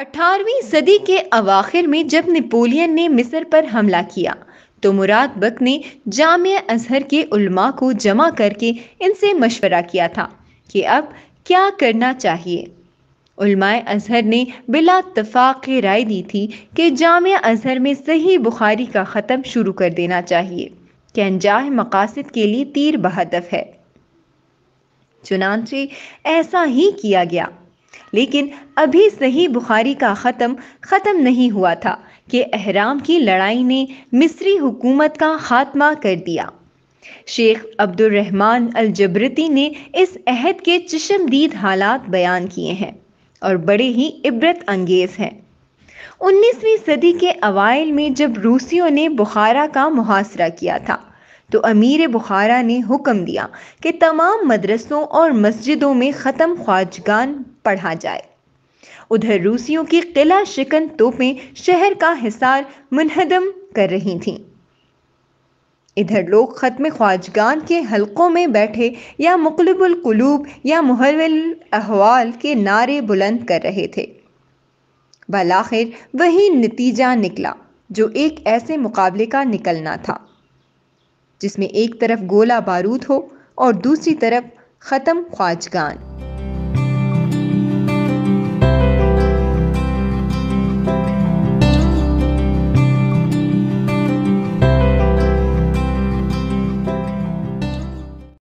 अठारहवीं सदी के अवाखिर में जब नेपोलियन ने मिस्र पर हमला किया तो मुराद बक ने जाम अजहर के उल्मा को जमा करके इनसे मशवरा किया था कि अब क्या करना चाहिए उल्माए अजहर ने बिला तफाक राय दी थी कि जाम अजहर में सही बुखारी का ख़त्म शुरू कर देना चाहिए कि मकासद के लिए तीर बहादफ़ है चुनाचे ऐसा ही किया गया लेकिन अभी सही बुखारी का ख़त्म ख़त्म नहीं हुआ था कि अहराम की लड़ाई ने मिस्री हुकूमत का खात्मा कर दिया शेख अब्दुलरहमान अलजबरती ने इस अहद के चश्मदीद हालात बयान किए हैं और बड़े ही इबरत अंगेज़ हैं 19वीं सदी के अवाइल में जब रूसियों ने बुखारा का मुहासरा किया था तो अमीर बुखारा ने हुक्म दिया कि तमाम मदरसों और मस्जिदों में ख़त्म ख्वाजगान पढ़ा जाए उधर रूसियों की किला शिकन तोपें शहर का हिसार मुनहदम कर रही थीं इधर लोग ख़त्म ख्वाजगान के हलकों में बैठे या मुकलबुल कुलूब या मुहरवल अहवाल के नारे बुलंद कर रहे थे बलाखिर वही नतीजा निकला जो एक ऐसे मुकाबले का निकलना था जिसमें एक तरफ गोला बारूद हो और दूसरी तरफ ख़त्म ख्वाजगान